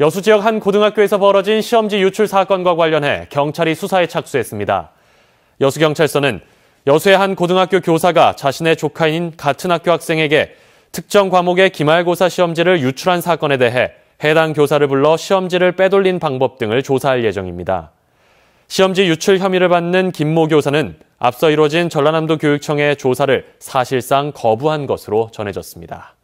여수 지역 한 고등학교에서 벌어진 시험지 유출 사건과 관련해 경찰이 수사에 착수했습니다. 여수경찰서는 여수의 한 고등학교 교사가 자신의 조카인 같은 학교 학생에게 특정 과목의 기말고사 시험지를 유출한 사건에 대해 해당 교사를 불러 시험지를 빼돌린 방법 등을 조사할 예정입니다. 시험지 유출 혐의를 받는 김모 교사는 앞서 이뤄진 전라남도 교육청의 조사를 사실상 거부한 것으로 전해졌습니다.